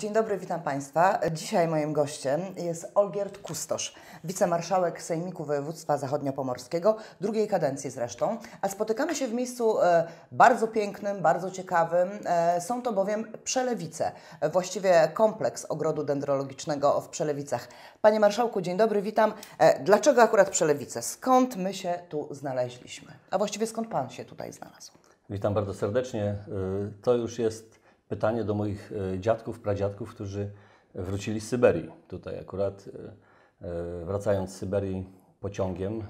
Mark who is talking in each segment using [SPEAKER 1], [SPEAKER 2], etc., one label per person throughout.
[SPEAKER 1] Dzień dobry, witam Państwa. Dzisiaj moim gościem jest Olgierd Kustosz, wicemarszałek Sejmiku Województwa Zachodniopomorskiego, drugiej kadencji zresztą. A spotykamy się w miejscu e, bardzo pięknym, bardzo ciekawym. E, są to bowiem Przelewice, właściwie kompleks ogrodu dendrologicznego w Przelewicach. Panie Marszałku, dzień dobry, witam. E, dlaczego akurat Przelewice? Skąd my się tu znaleźliśmy? A właściwie skąd Pan się tutaj znalazł?
[SPEAKER 2] Witam bardzo serdecznie. To już jest pytanie do moich e, dziadków, pradziadków, którzy wrócili z Syberii. Tutaj akurat e, e, wracając z Syberii pociągiem,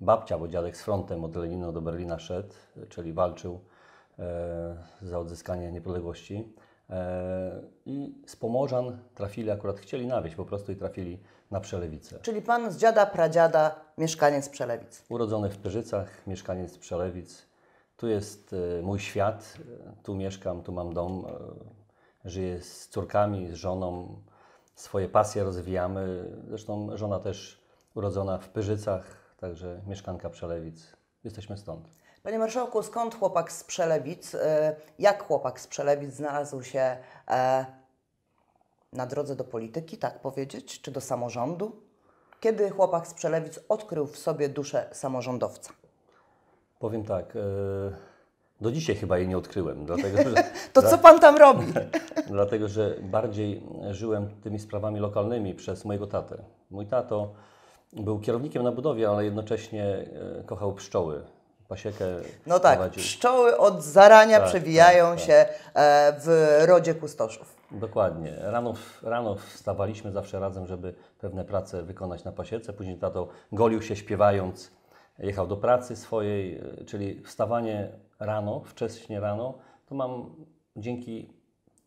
[SPEAKER 2] babcia, bo dziadek z frontem od Lenina do Berlina szedł, czyli walczył za odzyskanie niepodległości. I z Pomorzan trafili, akurat chcieli na wieś po prostu i trafili na Przelewicę.
[SPEAKER 1] Czyli pan z dziada, pradziada,
[SPEAKER 2] mieszkaniec Przelewic. Urodzony w Pyrzycach, mieszkaniec Przelewic tu jest e, mój świat, tu mieszkam, tu mam dom, e, żyję z córkami, z żoną, swoje pasje rozwijamy. Zresztą żona też urodzona w Pyrzycach, także mieszkanka Przelewic. Jesteśmy stąd.
[SPEAKER 1] Panie marszałku, skąd chłopak z Przelewic, e, jak chłopak z Przelewic znalazł się na drodze do polityki, tak powiedzieć, czy do samorządu? Kiedy chłopak z Przelewic odkrył w sobie duszę samorządowca? Powiem tak. E,
[SPEAKER 2] do dzisiaj chyba jej nie odkryłem. Dlatego, że, to co pan tam robi? dlatego, że bardziej żyłem tymi sprawami lokalnymi przez mojego tatę. Mój tato był kierownikiem na budowie, ale jednocześnie e, kochał pszczoły. Pasiekę no tak, prowadził. pszczoły
[SPEAKER 1] od zarania tak, przewijają tak, tak. się e, w rodzie kustoszów.
[SPEAKER 2] Dokładnie. Rano, rano wstawaliśmy zawsze razem, żeby pewne prace wykonać na pasiece. Później tato golił się śpiewając jechał do pracy swojej, e, czyli wstawanie rano, wcześnie rano, to mam dzięki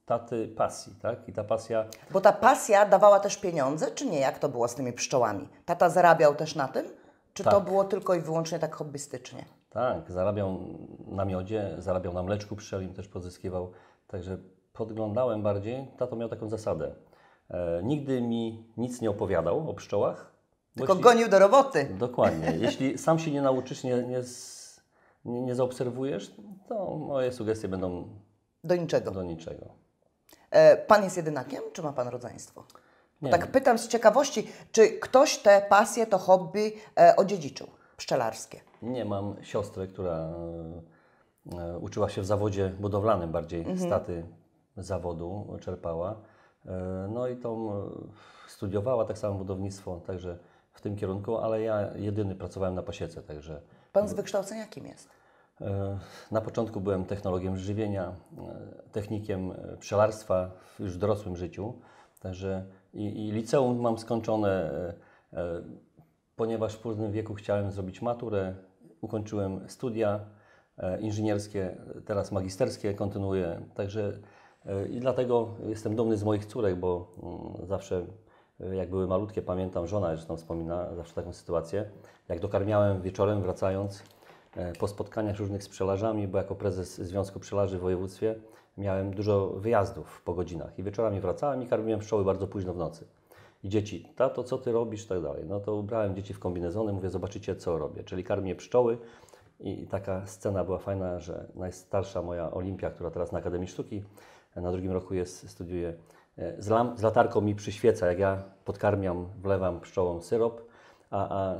[SPEAKER 2] taty pasji, tak? I ta pasja...
[SPEAKER 1] Bo ta pasja dawała też pieniądze, czy nie? Jak to było z tymi pszczołami? Tata zarabiał też na tym? Czy tak. to było tylko i wyłącznie tak hobbystycznie?
[SPEAKER 2] Tak, zarabiał na miodzie, zarabiał na mleczku pszczelim, też pozyskiwał. Także podglądałem bardziej. Tato miał taką zasadę. E, nigdy mi nic nie opowiadał o pszczołach, tylko jeśli, gonił do roboty. Dokładnie. Jeśli sam się nie nauczysz, nie, nie, nie
[SPEAKER 1] zaobserwujesz, to moje
[SPEAKER 2] sugestie będą
[SPEAKER 1] do niczego. Do niczego. E, pan jest jedynakiem, czy ma pan rodzeństwo? Nie tak pytam z ciekawości, czy ktoś te pasje, to hobby e, odziedziczył pszczelarskie?
[SPEAKER 2] Nie, mam siostrę, która e, uczyła się w zawodzie budowlanym, bardziej mhm. staty zawodu czerpała. E, no i tą e, studiowała tak samo budownictwo, także tym kierunku, ale ja jedyny pracowałem na pasiece, także...
[SPEAKER 1] Pan z wykształcenia kim jest?
[SPEAKER 2] E, na początku byłem technologiem żywienia, e, technikiem e, pszczelarstwa w już dorosłym życiu, także i, i liceum mam skończone, ponieważ w późnym wieku chciałem zrobić maturę, ukończyłem studia inżynierskie, teraz magisterskie kontynuuję, także i dlatego jestem dumny z moich córek, bo mm, zawsze Y, jak były malutkie, pamiętam, żona zresztą wspomina zawsze taką sytuację, jak dokarmiałem wieczorem wracając e, po spotkaniach różnych z przelażami, bo jako prezes Związku Przelaży w województwie miałem dużo wyjazdów po godzinach i wieczorami wracałem i karmiłem pszczoły bardzo późno w nocy. I dzieci, tato, co ty robisz, tak dalej. No to ubrałem dzieci w kombinezony, mówię, zobaczycie, co robię. Czyli karmię pszczoły i taka scena była fajna, że najstarsza moja Olimpia, która teraz na Akademii Sztuki, e, na drugim roku jest, studiuje z, lam, z latarką mi przyświeca, jak ja podkarmiam, wlewam pszczołom syrop, a, a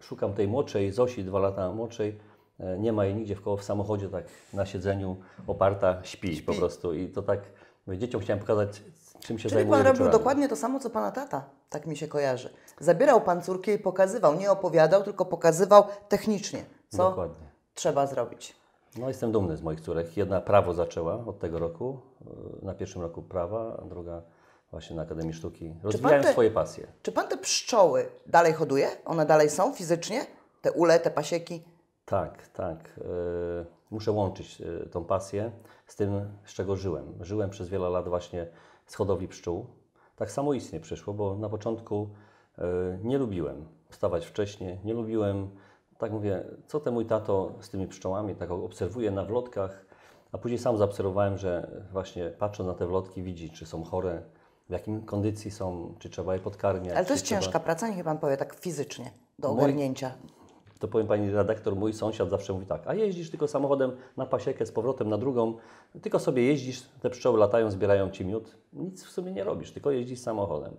[SPEAKER 2] szukam tej młodszej, Zosi, dwa lata młodszej, e, nie ma jej nigdzie w koło, w samochodzie, tak na siedzeniu oparta, śpi, śpi. po prostu. I to tak, dzieciom chciałem pokazać, czym się Czyli zajmuje pan robił dokładnie
[SPEAKER 1] to samo, co pana tata, tak mi się kojarzy. Zabierał pan córki i pokazywał, nie opowiadał, tylko pokazywał technicznie, co Dokładnie. trzeba zrobić.
[SPEAKER 2] No jestem dumny z moich córek. Jedna prawo zaczęła od tego roku, e, na pierwszym roku prawa, a druga właśnie na Akademii Sztuki. Rozwijają swoje pasje.
[SPEAKER 1] Czy Pan te pszczoły dalej hoduje? One dalej są fizycznie? Te ule, te pasieki?
[SPEAKER 2] Tak, tak. E, muszę łączyć e, tą pasję z tym, z czego żyłem. Żyłem przez wiele lat właśnie z hodowli pszczół. Tak samo istnie przyszło, bo na początku nie lubiłem wstawać wcześniej, nie lubiłem tak mówię, co ten mój tato z tymi pszczołami, tak obserwuję na wlotkach, a później sam zaobserwowałem, że właśnie patrząc na te wlotki widzi, czy są chore, w jakim kondycji są, czy trzeba je podkarmiać. Ale to jest ciężka trzeba...
[SPEAKER 1] praca, niech Pan powie tak fizycznie, do no ogarnięcia.
[SPEAKER 2] To powiem Pani redaktor, mój sąsiad zawsze mówi tak, a jeździsz tylko samochodem na pasiekę, z powrotem na drugą, tylko sobie jeździsz, te pszczoły latają, zbierają Ci miód, nic w sumie nie robisz, tylko jeździsz samochodem.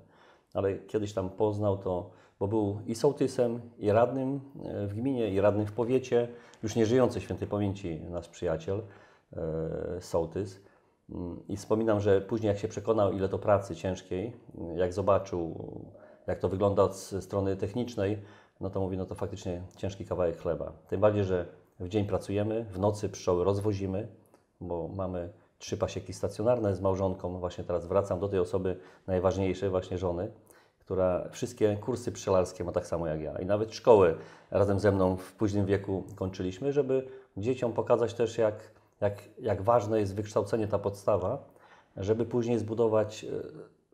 [SPEAKER 2] Ale kiedyś tam poznał to, bo był i sołtysem, i radnym e, w gminie, i radnym w powiecie, już nie żyjący świętej pamięci nasz przyjaciel, e, sołtys. Mm, I wspominam, że później jak się przekonał, ile to pracy ciężkiej, mm, jak zobaczył, jak to wygląda od strony technicznej, no to mówi, no to faktycznie ciężki kawałek chleba. Tym bardziej, że w dzień pracujemy, w nocy pszczoły rozwozimy, bo mamy trzy pasieki stacjonarne z małżonką. Właśnie teraz wracam do tej osoby najważniejszej, właśnie żony, która wszystkie kursy pszczelarskie ma tak samo jak ja i nawet szkoły razem ze mną w późnym wieku kończyliśmy, żeby dzieciom pokazać też jak, jak, jak ważne jest wykształcenie, ta podstawa, żeby później zbudować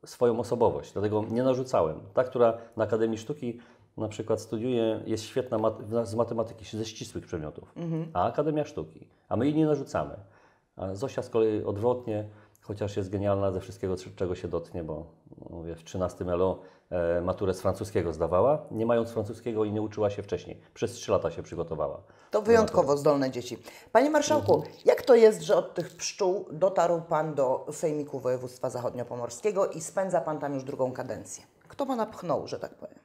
[SPEAKER 2] e, swoją osobowość. Dlatego nie narzucałem. Ta, która na Akademii Sztuki na przykład studiuje, jest świetna z matematyki, ze ścisłych przedmiotów, mhm. a Akademia Sztuki, a my jej nie narzucamy. A Zosia z kolei odwrotnie, chociaż jest genialna ze wszystkiego, czego się dotknie, bo no, mówię, w 13 elo e, maturę z francuskiego zdawała, nie mając francuskiego i nie uczyła się wcześniej. Przez 3 lata się przygotowała.
[SPEAKER 1] To wyjątkowo zdolne dzieci. Panie Marszałku, mhm. jak to jest, że od tych pszczół dotarł Pan do Sejmiku Województwa Zachodniopomorskiego i spędza Pan tam już drugą kadencję? Kto Pana pchnął, że tak powiem?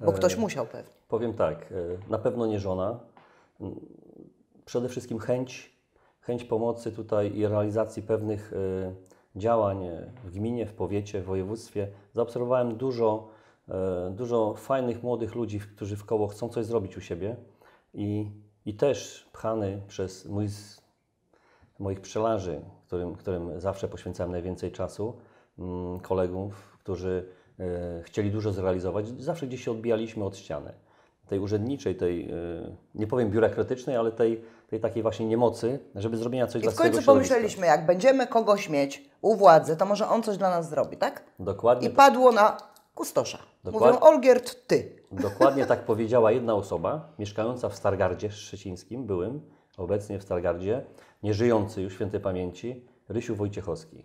[SPEAKER 2] Bo e, ktoś musiał pewnie. powiem tak, e, na pewno nie żona. Mm, przede wszystkim chęć chęć pomocy tutaj i realizacji pewnych y, działań y, w gminie, w powiecie, w województwie. Zaobserwowałem dużo, y, dużo fajnych młodych ludzi, którzy w koło chcą coś zrobić u siebie i, i też pchany przez mój, moich pszczelarzy, którym, którym zawsze poświęcałem najwięcej czasu, mm, kolegów, którzy chcieli dużo zrealizować. Zawsze gdzieś się odbijaliśmy od ściany tej urzędniczej, tej nie powiem biurokratycznej, ale tej tej takiej właśnie niemocy, żeby zrobienia coś I dla swojego I w końcu pomyśleliśmy,
[SPEAKER 1] jak będziemy kogoś mieć u władzy, to może on coś dla nas zrobi, tak?
[SPEAKER 2] Dokładnie. I tak. padło
[SPEAKER 1] na kustosza. Dokład... Mówią, Olgierd,
[SPEAKER 2] ty. Dokładnie tak powiedziała jedna osoba, mieszkająca w Stargardzie szczecińskim, byłym, obecnie w Stargardzie, nieżyjący już świętej pamięci, Rysiu Wojciechowski,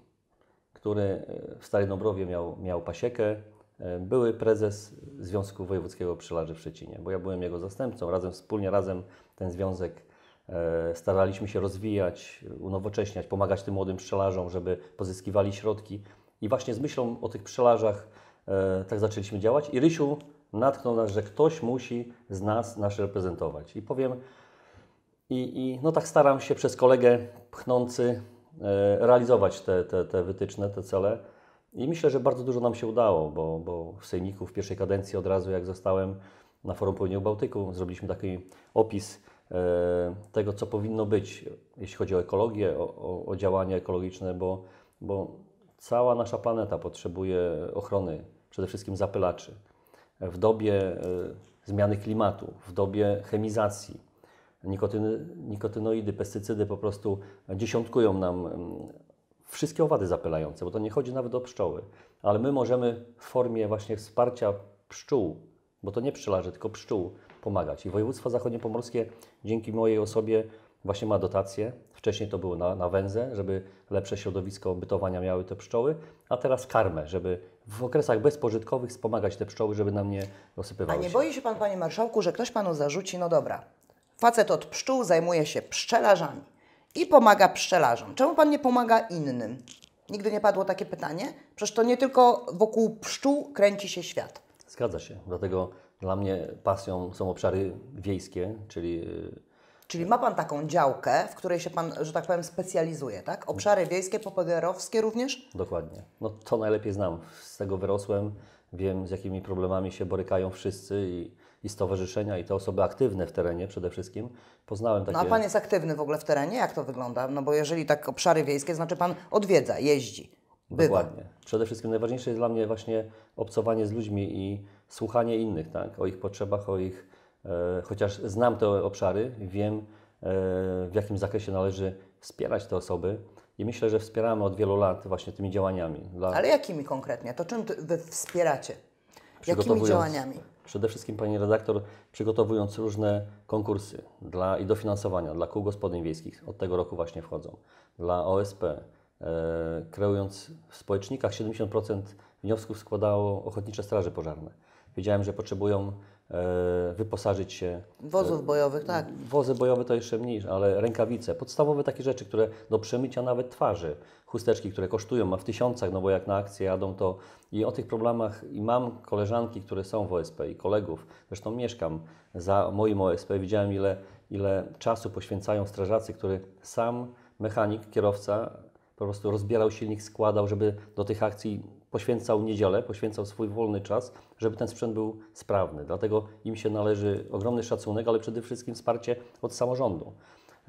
[SPEAKER 2] który e, w Starej Dąbrowie miał, miał pasiekę, e, były prezes Związku Wojewódzkiego Pszczelarzy w Szczecinie, bo ja byłem jego zastępcą. Razem wspólnie, razem ten związek E, staraliśmy się rozwijać, unowocześniać, pomagać tym młodym pszczelarzom, żeby pozyskiwali środki. I właśnie z myślą o tych pszczelarzach e, tak zaczęliśmy działać. I Rysiu natknął nas, że ktoś musi z nas nas reprezentować. I powiem, i, i no tak staram się przez kolegę pchnący e, realizować te, te, te wytyczne, te cele. I myślę, że bardzo dużo nam się udało, bo, bo w Sejmiku w pierwszej kadencji od razu jak zostałem na Forum Południu Bałtyku zrobiliśmy taki opis E, tego, co powinno być, jeśli chodzi o ekologię, o, o, działania ekologiczne, bo, bo cała nasza planeta potrzebuje ochrony, przede wszystkim zapylaczy. W dobie e, zmiany klimatu, w dobie chemizacji, nikotyny, nikotynoidy, pestycydy po prostu dziesiątkują nam mm, wszystkie owady zapylające, bo to nie chodzi nawet o pszczoły, ale my możemy w formie właśnie wsparcia pszczół, bo to nie pszczelarzy, tylko pszczół, pomagać. I województwo zachodniopomorskie dzięki mojej osobie właśnie ma dotacje. Wcześniej to było na, na węzę, żeby lepsze środowisko bytowania miały te pszczoły, a teraz karmę, żeby w okresach bezpożytkowych wspomagać te pszczoły, żeby nam nie dosypywały A nie się. boi
[SPEAKER 1] się Pan, Panie Marszałku, że ktoś Panu zarzuci, no dobra, facet od pszczół zajmuje się pszczelarzami i pomaga pszczelarzom. Czemu Pan nie pomaga innym? Nigdy nie padło takie pytanie? Przecież to nie tylko wokół pszczół kręci się świat.
[SPEAKER 2] Zgadza się, dlatego dla mnie pasją są obszary wiejskie, czyli. Y,
[SPEAKER 1] czyli ma Pan taką działkę, w której się Pan, że tak powiem, specjalizuje, tak? Obszary wiejskie, popegerowskie również?
[SPEAKER 2] Dokładnie. No to najlepiej znam. Z tego wyrosłem, wiem z jakimi problemami się borykają wszyscy i, i stowarzyszenia i te osoby aktywne w terenie przede wszystkim. Poznałem takie... No a Pan jest
[SPEAKER 1] aktywny w ogóle w terenie? Jak to wygląda? No bo jeżeli tak obszary wiejskie, znaczy Pan odwiedza, jeździ.
[SPEAKER 2] Bywa. Dokładnie. Przede wszystkim najważniejsze jest dla mnie właśnie obcowanie z ludźmi i słuchanie innych, tak? o ich potrzebach, o ich, e, chociaż znam te obszary, wiem e, w jakim zakresie należy wspierać te osoby i myślę, że wspieramy od wielu lat właśnie tymi działaniami. Dla... Ale
[SPEAKER 1] jakimi konkretnie? To czym Wy wspieracie? Jakimi działaniami?
[SPEAKER 2] Przede wszystkim Pani redaktor, przygotowując różne konkursy dla, i dofinansowania dla kół gospodyń wiejskich, od tego roku właśnie wchodzą, dla OSP, e, kreując w społecznikach 70% wniosków składało ochotnicze straże pożarne. Wiedziałem, że potrzebują e, wyposażyć się. E, Wozów bojowych, tak. Wozy bojowe to jeszcze mniej, ale rękawice, podstawowe takie rzeczy, które do przemycia nawet twarzy, chusteczki, które kosztują, ma w tysiącach, no bo jak na akcję jadą, to i o tych problemach i mam koleżanki, które są w OSP i kolegów, zresztą mieszkam za moim OSP, widziałem ile, ile czasu poświęcają strażacy, który sam mechanik, kierowca po prostu rozbierał silnik, składał, żeby do tych akcji poświęcał niedzielę, poświęcał swój wolny czas, żeby ten sprzęt był sprawny. Dlatego im się należy ogromny szacunek, ale przede wszystkim wsparcie od samorządu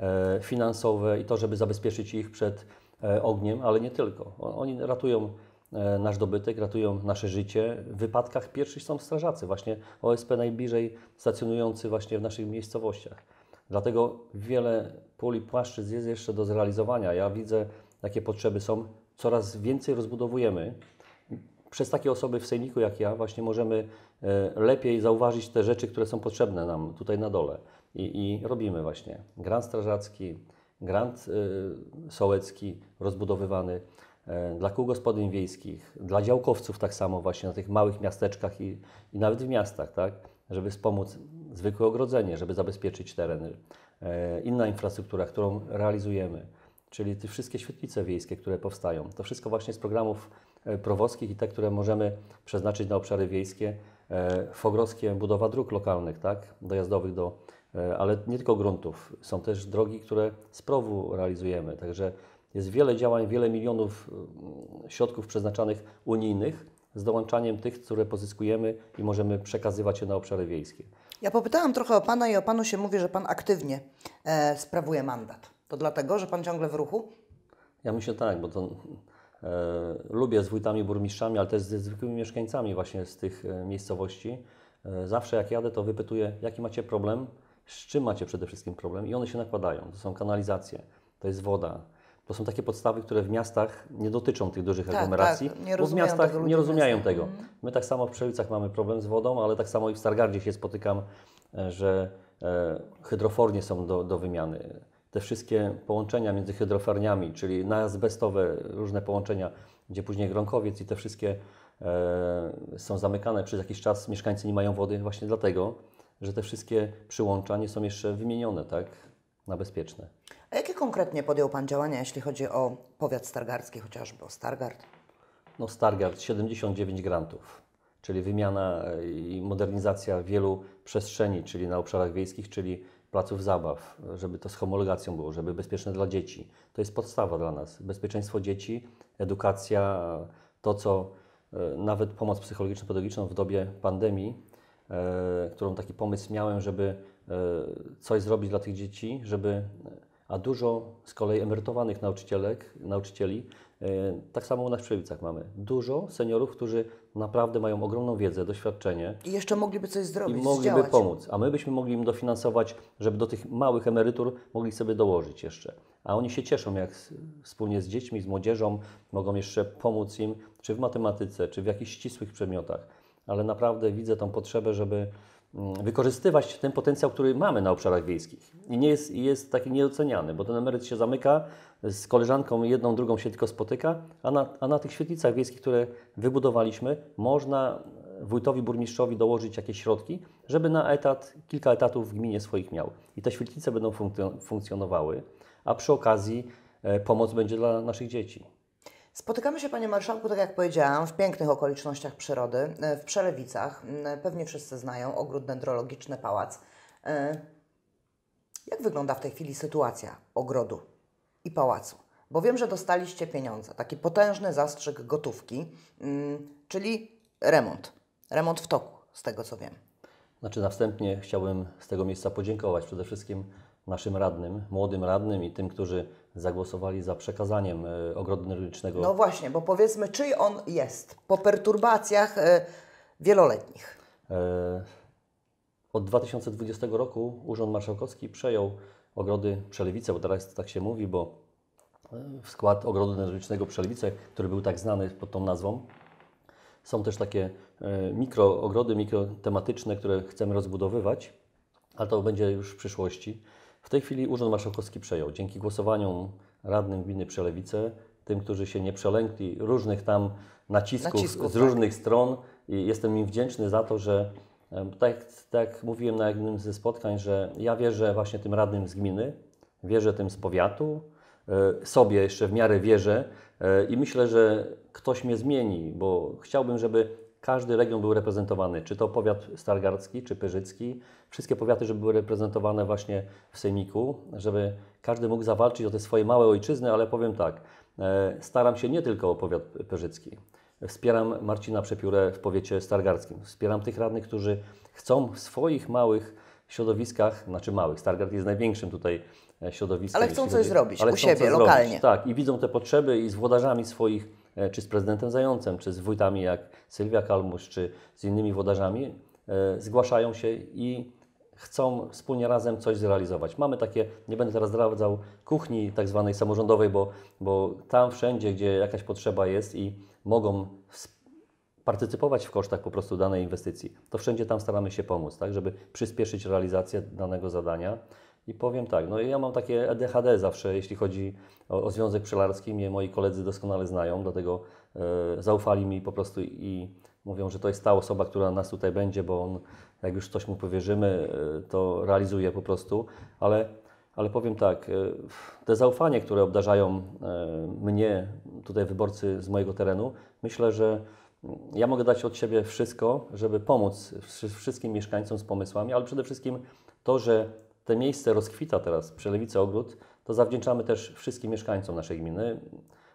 [SPEAKER 2] e, finansowe i to, żeby zabezpieczyć ich przed e, ogniem, ale nie tylko. Oni ratują e, nasz dobytek, ratują nasze życie. W wypadkach pierwszych są strażacy, właśnie OSP najbliżej stacjonujący właśnie w naszych miejscowościach. Dlatego wiele puli płaszczyzn jest jeszcze do zrealizowania. Ja widzę, jakie potrzeby są. Coraz więcej rozbudowujemy przez takie osoby w sejniku jak ja właśnie możemy e, lepiej zauważyć te rzeczy, które są potrzebne nam tutaj na dole. I, i robimy właśnie grant strażacki, grant e, sołecki rozbudowywany e, dla kół gospodyń wiejskich, dla działkowców tak samo właśnie na tych małych miasteczkach i, i nawet w miastach, tak? żeby wspomóc zwykłe ogrodzenie, żeby zabezpieczyć tereny, inna infrastruktura, którą realizujemy, czyli te wszystkie świetlice wiejskie, które powstają. To wszystko właśnie z programów E, prowoskich i te, które możemy przeznaczyć na obszary wiejskie. Fogrowskie e, budowa dróg lokalnych, tak, dojazdowych do, e, ale nie tylko gruntów. Są też drogi, które z prowu realizujemy. Także jest wiele działań, wiele milionów mm, środków przeznaczanych unijnych z dołączaniem tych, które pozyskujemy i możemy przekazywać je na obszary wiejskie.
[SPEAKER 1] Ja popytałam trochę o Pana i o Panu się mówi, że Pan aktywnie e, sprawuje mandat. To dlatego, że Pan ciągle w ruchu?
[SPEAKER 2] Ja myślę tak, bo to E, lubię z wójtami, burmistrzami, ale też ze zwykłymi mieszkańcami właśnie z tych e, miejscowości. E, zawsze jak jadę, to wypytuję, jaki macie problem, z czym macie przede wszystkim problem i one się nakładają. To są kanalizacje, to jest woda. To są takie podstawy, które w miastach nie dotyczą tych dużych tak, aglomeracji, tak. Nie bo w miastach nie rozumieją tego. Mhm. My tak samo w Przewicach mamy problem z wodą, ale tak samo i w Stargardzie się spotykam, że hydrofornie są do, do wymiany te wszystkie połączenia między hydrofarniami, czyli azbestowe różne połączenia, gdzie później Gronkowiec i te wszystkie e, są zamykane przez jakiś czas, mieszkańcy nie mają wody właśnie dlatego, że te wszystkie przyłącza nie są jeszcze wymienione tak, na bezpieczne.
[SPEAKER 1] A jakie konkretnie podjął Pan działania, jeśli chodzi o powiat stargardzki, chociażby o Stargard?
[SPEAKER 2] No Stargard, 79 grantów, czyli wymiana i modernizacja wielu przestrzeni, czyli na obszarach wiejskich, czyli placów zabaw, żeby to z homologacją było, żeby bezpieczne dla dzieci. To jest podstawa dla nas. Bezpieczeństwo dzieci, edukacja, to co e, nawet pomoc psychologiczno-pedagogiczną w dobie pandemii, e, którą taki pomysł miałem, żeby e, coś zrobić dla tych dzieci, żeby a dużo z kolei emerytowanych nauczycielek, nauczycieli E, tak samo u nas w Przewicach mamy dużo seniorów, którzy naprawdę mają ogromną wiedzę, doświadczenie. I jeszcze mogliby coś zrobić. I mogliby zdziałać. pomóc. A my byśmy mogli im dofinansować, żeby do tych małych emerytur mogli sobie dołożyć jeszcze. A oni się cieszą, jak wspólnie z dziećmi, z młodzieżą mogą jeszcze pomóc im, czy w matematyce, czy w jakichś ścisłych przedmiotach. Ale naprawdę widzę tą potrzebę, żeby no. wykorzystywać ten potencjał, który mamy na obszarach wiejskich. I nie jest, jest taki nieoceniany, bo ten emeryt się zamyka, z koleżanką jedną, drugą się tylko spotyka, a na, a na tych świetlicach wiejskich, które wybudowaliśmy, można wójtowi, burmistrzowi dołożyć jakieś środki, żeby na etat, kilka etatów w gminie swoich miał. I te świetlice będą funkcjonowały, a przy okazji e, pomoc będzie dla naszych dzieci.
[SPEAKER 1] Spotykamy się, panie marszałku, tak jak powiedziałam, w pięknych okolicznościach przyrody, e, w Przelewicach. Mm, e, pewnie wszyscy znają ogród dendrologiczny, pałac. E, jak wygląda w tej chwili sytuacja ogrodu i pałacu? Bo wiem, że dostaliście pieniądze, taki potężny zastrzyk gotówki, mm, czyli remont. Remont w toku, z tego co wiem.
[SPEAKER 2] Znaczy, następnie chciałbym z tego miejsca podziękować przede wszystkim naszym radnym, młodym radnym i tym, którzy zagłosowali za przekazaniem e, ogrodu rycznego No
[SPEAKER 1] właśnie, bo powiedzmy, czyj on jest po perturbacjach e, wieloletnich?
[SPEAKER 2] E, od 2020 roku Urząd Marszałkowski przejął ogrody Przelewice, bo teraz tak się mówi, bo w skład ogrodu energetycznego Przelewice, który był tak znany pod tą nazwą, są też takie mikroogrody, mikrotematyczne, które chcemy rozbudowywać, ale to będzie już w przyszłości. W tej chwili Urząd Marszałkowski przejął. Dzięki głosowaniom radnym gminy Przelewice, tym, którzy się nie przelękli różnych tam nacisków, nacisków z tak. różnych stron, I jestem im wdzięczny za to, że tak, tak mówiłem na jednym ze spotkań, że ja wierzę właśnie tym radnym z gminy, wierzę tym z powiatu, e, sobie jeszcze w miarę wierzę e, i myślę, że ktoś mnie zmieni, bo chciałbym, żeby każdy region był reprezentowany, czy to powiat stargardzki, czy pyrzycki. Wszystkie powiaty, żeby były reprezentowane właśnie w sejmiku, żeby każdy mógł zawalczyć o te swoje małe ojczyzny, ale powiem tak, e, staram się nie tylko o powiat pyrzycki. Wspieram Marcina Przepiórę w powiecie stargardzkim. Wspieram tych radnych, którzy chcą w swoich małych środowiskach, znaczy małych, Stargard jest największym tutaj e, środowiskiem. Ale chcą coś chodzi, zrobić u siebie, lokalnie. Zrobić, tak, i widzą te potrzeby i z włodarzami swoich E, czy z prezydentem Zającem, czy z wójtami jak Sylwia Kalmusz, czy z innymi wodarzami, e, zgłaszają się i chcą wspólnie razem coś zrealizować. Mamy takie, nie będę teraz zdradzał kuchni tak zwanej samorządowej, bo, bo tam wszędzie, gdzie jakaś potrzeba jest i mogą partycypować w kosztach po prostu danej inwestycji, to wszędzie tam staramy się pomóc, tak, żeby przyspieszyć realizację danego zadania. I powiem tak, no ja mam takie ADHD zawsze, jeśli chodzi o, o związek pszczelarski. Mnie moi koledzy doskonale znają, dlatego e, zaufali mi po prostu i mówią, że to jest ta osoba, która nas tutaj będzie, bo on, jak już coś mu powierzymy, e, to realizuje po prostu. Ale, ale powiem tak, e, te zaufanie, które obdarzają e, mnie, tutaj wyborcy z mojego terenu, myślę, że ja mogę dać od siebie wszystko, żeby pomóc wszystkim mieszkańcom z pomysłami, ale przede wszystkim to, że te miejsce rozkwita teraz, przelewice Ogród, to zawdzięczamy też wszystkim mieszkańcom naszej gminy,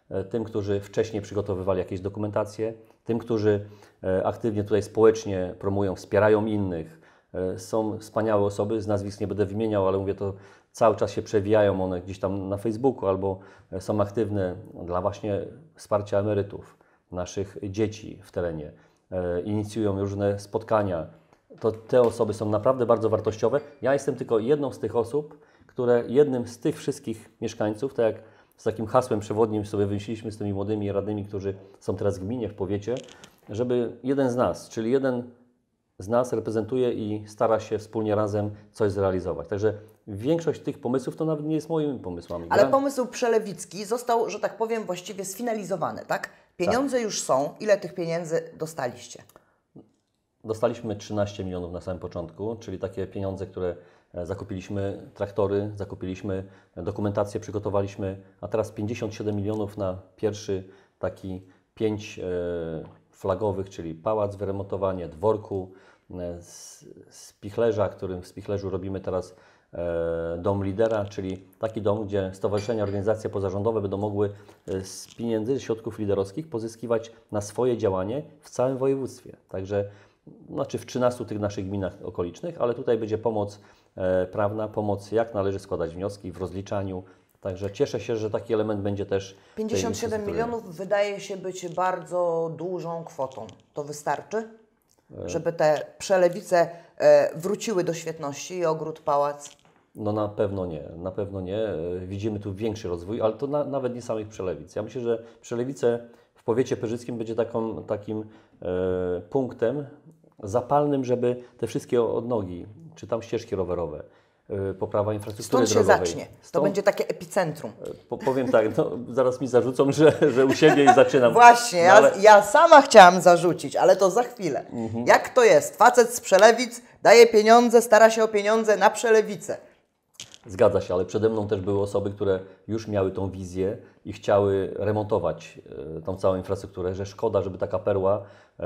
[SPEAKER 2] e, tym, którzy wcześniej przygotowywali jakieś dokumentacje, tym, którzy e, aktywnie tutaj społecznie promują, wspierają innych. E, są wspaniałe osoby, z nazwisk nie będę wymieniał, ale mówię to, cały czas się przewijają one gdzieś tam na Facebooku albo są aktywne dla właśnie wsparcia emerytów, naszych dzieci w terenie. Inicjują różne spotkania, to te osoby są naprawdę bardzo wartościowe. Ja jestem tylko jedną z tych osób, które jednym z tych wszystkich mieszkańców, tak jak z takim hasłem przewodnim sobie wyjściliśmy z tymi młodymi radnymi, którzy są teraz w gminie, w powiecie, żeby jeden z nas, czyli jeden z nas reprezentuje i stara się wspólnie razem coś zrealizować. Także większość tych pomysłów to nawet nie jest moimi pomysłami. Ale
[SPEAKER 1] pomysł Przelewicki został, że tak powiem, właściwie sfinalizowany, tak? tak. Pieniądze tak. już są. Ile tych pieniędzy dostaliście?
[SPEAKER 2] Dostaliśmy 13 milionów na samym początku, czyli takie pieniądze, które e, zakupiliśmy traktory, zakupiliśmy dokumentację, przygotowaliśmy, a teraz 57 milionów na pierwszy taki pięć e, flagowych, czyli pałac, wyremontowanie dworku, e, spichlerza, którym w spichlerzu robimy teraz dom lidera, czyli taki dom, gdzie stowarzyszenia, organizacje pozarządowe będą mogły z pieniędzy, środków liderowskich pozyskiwać na swoje działanie w całym województwie. Także znaczy w 13 tych naszych gminach okolicznych, ale tutaj będzie pomoc e, prawna, pomoc jak należy składać wnioski w rozliczaniu. Także cieszę się, że taki element będzie też. 57 milionów
[SPEAKER 1] wydaje się być bardzo dużą kwotą. To wystarczy, e. żeby te przelewice e, wróciły do świetności i ogród pałac?
[SPEAKER 2] No na pewno nie, na pewno nie. Widzimy tu większy rozwój, ale to na, nawet nie samych przelewic. Ja myślę, że przelewice w powiecie pyrzyckim będzie taką, takim e, punktem zapalnym, żeby te wszystkie odnogi, czy tam ścieżki rowerowe, y, poprawa infrastruktury Stąd się drogowej. zacznie. Stąd... To będzie
[SPEAKER 1] takie epicentrum. Y,
[SPEAKER 2] po, powiem tak, no, zaraz mi zarzucą, że, że u siebie i zaczynam. Właśnie, no, ale...
[SPEAKER 1] ja, ja, sama chciałam zarzucić, ale to za chwilę. Mhm. Jak to jest? Facet z Przelewic daje pieniądze, stara się o pieniądze na Przelewicę.
[SPEAKER 2] Zgadza się, ale przede mną też były osoby, które już miały tą wizję i chciały remontować y, tą całą infrastrukturę, że szkoda, żeby taka perła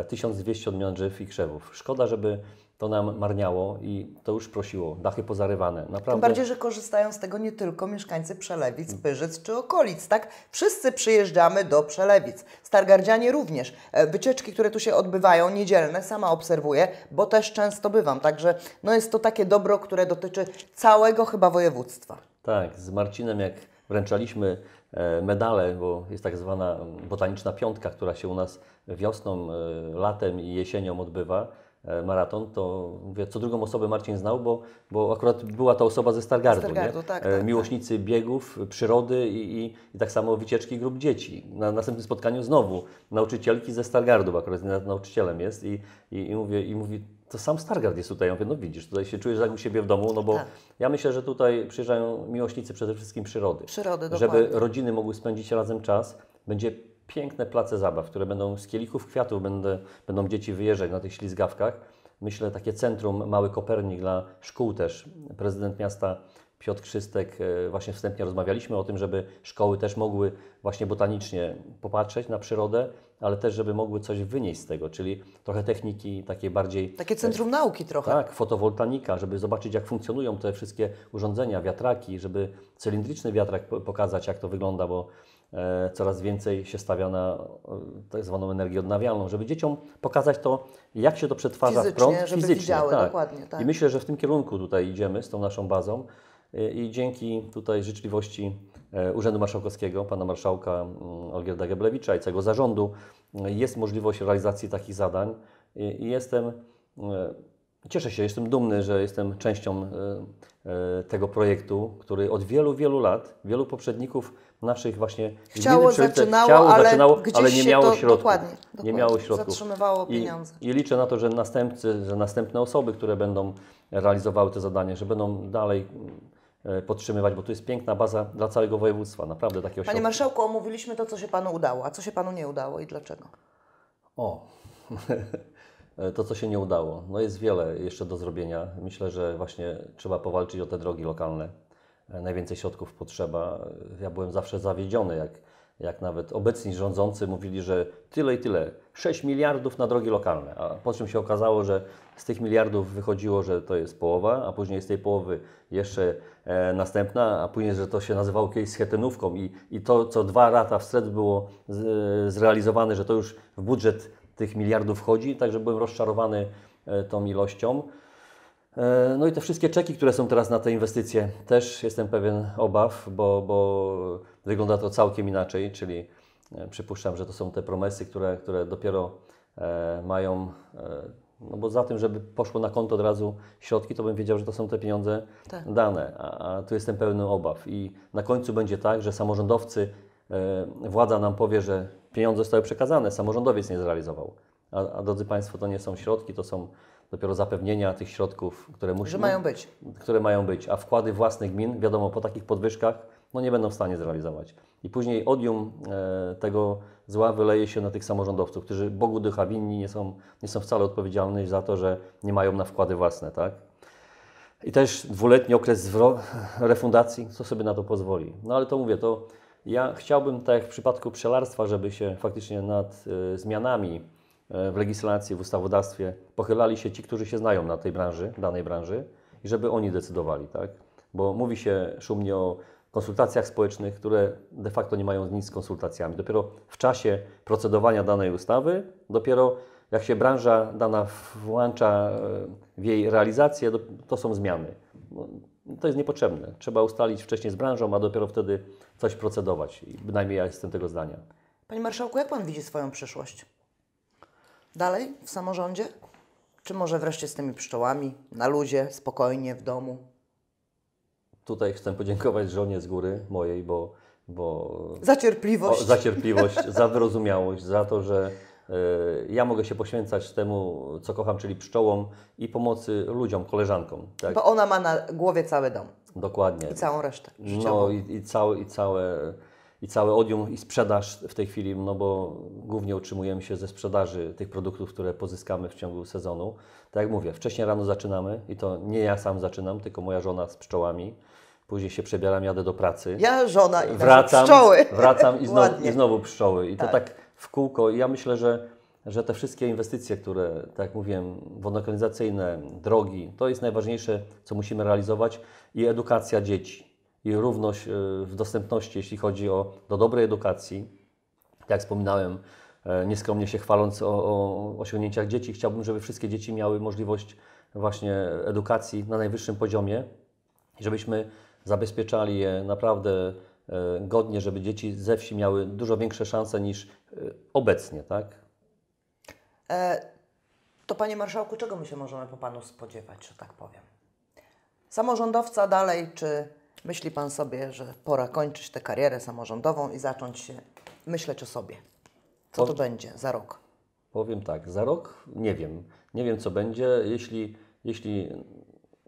[SPEAKER 2] 1200 e, odmian drzew i krzewów. Szkoda, żeby to nam marniało i to już prosiło, dachy pozarywane. Naprawdę. Tym bardziej, że
[SPEAKER 1] korzystają z tego nie tylko mieszkańcy Przelewic, Pyrzyc czy okolic, tak? Wszyscy przyjeżdżamy do Przelewic. Stargardzianie również. E, wycieczki, które tu się odbywają, niedzielne, sama obserwuję, bo też często bywam. Także no jest to takie dobro, które dotyczy całego chyba województwa.
[SPEAKER 2] Tak, z Marcinem jak wręczaliśmy E, medale, bo jest tak zwana mm, botaniczna piątka, która się u nas wiosną, e, latem i jesienią odbywa e, maraton, to mówię, co drugą osobę Marcin znał, bo, bo akurat była to osoba ze Stargardu. Stargardu nie? Tak, tak, Miłośnicy tak. biegów, przyrody i, i, i, tak samo wycieczki grup dzieci. Na następnym spotkaniu znowu nauczycielki ze Stargardu, bo akurat nauczycielem jest i, i, i mówię, i mówi, to sam Stargard jest tutaj. Ja mówię, no widzisz, tutaj się czujesz jak u siebie w domu, no bo tak. ja myślę, że tutaj przyjeżdżają miłośnicy przede wszystkim przyrody. Przyrody, dokładnie. Żeby rodziny mogły spędzić razem czas, będzie piękne place zabaw, które będą z kielichów kwiatów, będą, będą dzieci wyjeżdżać na tych ślizgawkach. Myślę, takie centrum, mały Kopernik dla szkół też. Prezydent miasta Piotr Krzystek, e, właśnie wstępnie rozmawialiśmy o tym, żeby szkoły też mogły właśnie botanicznie popatrzeć na przyrodę, ale też, żeby mogły coś wynieść z tego, czyli trochę techniki takiej bardziej... Takie e, centrum nauki trochę. Tak, fotowoltanika, żeby zobaczyć, jak funkcjonują te wszystkie urządzenia, wiatraki, żeby cylindryczny wiatrak pokazać, jak to wygląda, bo e, coraz więcej się stawia na e, tak zwaną energię odnawialną, żeby dzieciom pokazać to, jak się to przetwarza w prąd żeby fizycznie. Widziały, tak. dokładnie, tak. I myślę, że w tym kierunku tutaj idziemy z tą naszą bazą i dzięki tutaj życzliwości E, Urzędu Marszałkowskiego, pana marszałka mm, Olgierda Geblewicza i całego zarządu, e, jest możliwość realizacji takich zadań i jestem, e, cieszę się, jestem dumny, że jestem częścią tego projektu, który od wielu, wielu lat, wielu poprzedników naszych właśnie chciało, zaczynało, chciało ale zaczynało, ale nie miało to, środków. Dokładnie, dokładnie, nie miało środków. Zatrzymywało pieniądze. I, I, liczę na to, że następcy, że następne osoby, które będą realizowały te zadania, że będą dalej E, podtrzymywać, bo to jest piękna baza dla całego województwa, naprawdę takiego Panie Marszałku,
[SPEAKER 1] omówiliśmy to, co się Panu udało, a co się Panu nie udało i dlaczego?
[SPEAKER 2] O, e, to co się nie udało. No jest wiele jeszcze do zrobienia. Myślę, że właśnie trzeba powalczyć o te drogi lokalne. E, najwięcej środków potrzeba. Ja byłem zawsze zawiedziony, jak jak nawet obecni rządzący mówili, że tyle i tyle, 6 miliardów na drogi lokalne, a po czym się okazało, że z tych miliardów wychodziło, że to jest połowa, a później z tej połowy jeszcze e, następna, a później, że to się nazywało kiedyś schetynówką i, i to, co dwa lata wstecz było z, e, zrealizowane, że to już w budżet tych miliardów wchodzi, także byłem rozczarowany e, tą ilością. E, no i te wszystkie czeki, które są teraz na te inwestycje, też jestem pewien obaw, bo, bo wygląda to całkiem inaczej, czyli e, przypuszczam, że to są te promesy, które, które dopiero e, mają, no bo za tym, żeby poszło na konto od razu środki, to bym wiedział, że to są te pieniądze tak. dane, a, a, tu jestem pełen obaw. I na końcu będzie tak, że samorządowcy, władza nam powie, że pieniądze zostały przekazane, samorządowiec nie zrealizował. A, a drodzy Państwo, to nie są środki, to są dopiero zapewnienia tych środków, które muszą. mają być. Które mają być, a wkłady własnych gmin, wiadomo, po takich podwyżkach, no nie będą w stanie zrealizować. I później odium e, tego zła wyleje się na tych samorządowców, którzy Bogu dycha winni, nie są, nie są wcale odpowiedzialni za to, że nie mają na wkłady własne, tak? I też dwuletni okres refundacji, co sobie na to pozwoli. No ale to mówię, to ja chciałbym, tak jak w przypadku przelarstwa, żeby się faktycznie nad y, zmianami E, w legislacji, w ustawodawstwie pochylali się ci, którzy się znają na tej branży, danej branży i żeby oni decydowali, tak? Bo mówi się szumnie o konsultacjach społecznych, które de facto nie mają nic z konsultacjami. Dopiero w czasie procedowania danej ustawy, dopiero jak się branża dana włącza e, w jej realizację, to są zmiany. No, to jest niepotrzebne. Trzeba ustalić wcześniej z branżą, a dopiero wtedy coś procedować. I bynajmniej ja jestem tego zdania.
[SPEAKER 1] Panie Marszałku, jak Pan widzi swoją przyszłość? dalej w samorządzie? Czy może wreszcie z tymi pszczołami, na ludzie spokojnie, w domu?
[SPEAKER 2] Tutaj chcę podziękować żonie z góry mojej, bo. bo za cierpliwość. O, za cierpliwość, za wyrozumiałość, za to, że y, ja mogę się poświęcać temu, co kocham, czyli pszczołom i pomocy ludziom, koleżankom. Tak? Bo ona
[SPEAKER 1] ma na głowie cały dom. Dokładnie. I całą resztę.
[SPEAKER 2] No i, i, i całe i całe odium i sprzedaż w tej chwili, no bo głównie utrzymujemy się ze sprzedaży tych produktów, które pozyskamy w ciągu sezonu. Tak jak mówię, wcześniej rano zaczynamy i to nie ja sam zaczynam, tylko moja żona z pszczołami. Później się przebieram, jadę do pracy. Ja, żona i wracam, pszczoły. Wracam i znowu, i znowu pszczoły. I tak. to tak w kółko. I ja myślę, że, że te wszystkie inwestycje, które, tak jak mówiłem, wodnokalizacyjne, drogi, to jest najważniejsze, co musimy realizować i edukacja dzieci i równość e, w dostępności, jeśli chodzi o do dobrej edukacji. Tak jak wspominałem, e, nieskromnie się chwaląc o, o osiągnięciach dzieci, chciałbym, żeby wszystkie dzieci miały możliwość właśnie edukacji na najwyższym poziomie, żebyśmy zabezpieczali je naprawdę e, godnie, żeby dzieci ze wsi miały dużo większe szanse niż obecnie, tak?
[SPEAKER 1] To panie marszałku, czego my się możemy po panu spodziewać, że tak powiem? Samorządowca dalej, czy Myśli Pan sobie, że pora kończyć tę karierę samorządową i zacząć się myśleć o sobie. Co to będzie za rok?
[SPEAKER 2] Powiem tak, za rok nie wiem. Nie wiem, co będzie. Jeśli, jeśli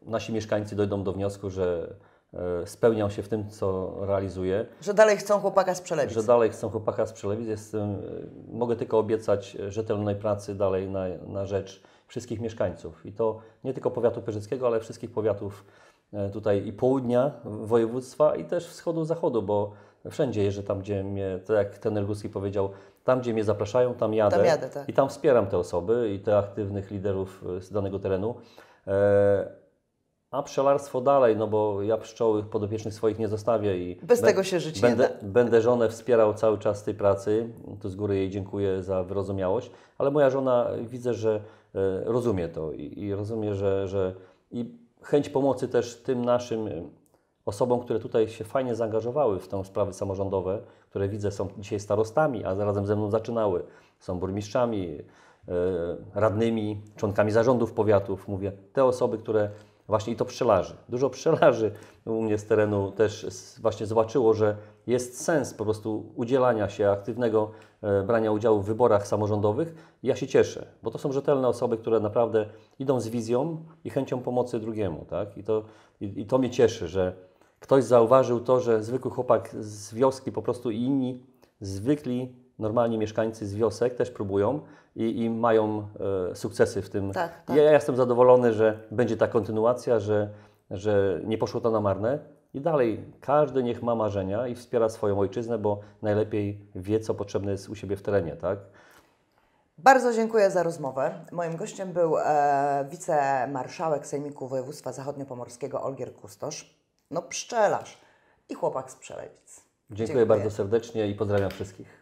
[SPEAKER 2] nasi mieszkańcy dojdą do wniosku, że e, spełniał się w tym, co realizuje. Że dalej chcą chłopaka z Przelewic. Że dalej chcą chłopaka z Przelewic. Jestem, e, mogę tylko obiecać rzetelnej pracy dalej na, na rzecz wszystkich mieszkańców. I to nie tylko powiatu pyrzyckiego, ale wszystkich powiatów e, tutaj i południa województwa i też wschodu, zachodu, bo wszędzie jeżdżę tam, gdzie mnie, tak jak ten Erguski powiedział, tam, gdzie mnie zapraszają, tam jadę. Tam jadę tak. I tam wspieram te osoby i te aktywnych liderów e, z danego terenu. E, a pszczelarstwo dalej, no bo ja pszczoły podopiecznych swoich nie zostawię i. Bez tego się żyć będę, nie da. Będę żonę wspierał cały czas tej pracy. Tu z góry jej dziękuję za wyrozumiałość, ale moja żona widzę, że E, rozumie to i, i rozumie, że, że i chęć pomocy też tym naszym e, osobom, które tutaj się fajnie zaangażowały w tę sprawy samorządowe, które widzę są dzisiaj starostami, a zarazem ze mną zaczynały, są burmistrzami, e, radnymi, członkami zarządów powiatów. Mówię, te osoby, które właśnie i to pszczelarzy. Dużo pszczelarzy u mnie z terenu też właśnie zobaczyło, że jest sens po prostu udzielania się, aktywnego e, brania udziału w wyborach samorządowych. Ja się cieszę, bo to są rzetelne osoby, które naprawdę idą z wizją i chęcią pomocy drugiemu. Tak? I, to, i, i to mnie cieszy, że ktoś zauważył to, że zwykły chłopak z wioski po prostu i inni zwykli normalni mieszkańcy z wiosek też próbują i, i mają e, sukcesy w tym. Tak, tak. Ja, jestem zadowolony, że będzie ta kontynuacja, że, że nie poszło to na marne. I dalej, każdy niech ma marzenia i wspiera swoją ojczyznę, bo najlepiej wie, co potrzebne jest u siebie w terenie, tak?
[SPEAKER 1] Bardzo dziękuję za rozmowę. Moim gościem był e, wicemarszałek Sejmiku Województwa Zachodniopomorskiego Olgier Kustosz. No pszczelarz i chłopak z Przelewic. Dziękuję, dziękuję bardzo
[SPEAKER 2] serdecznie i pozdrawiam wszystkich.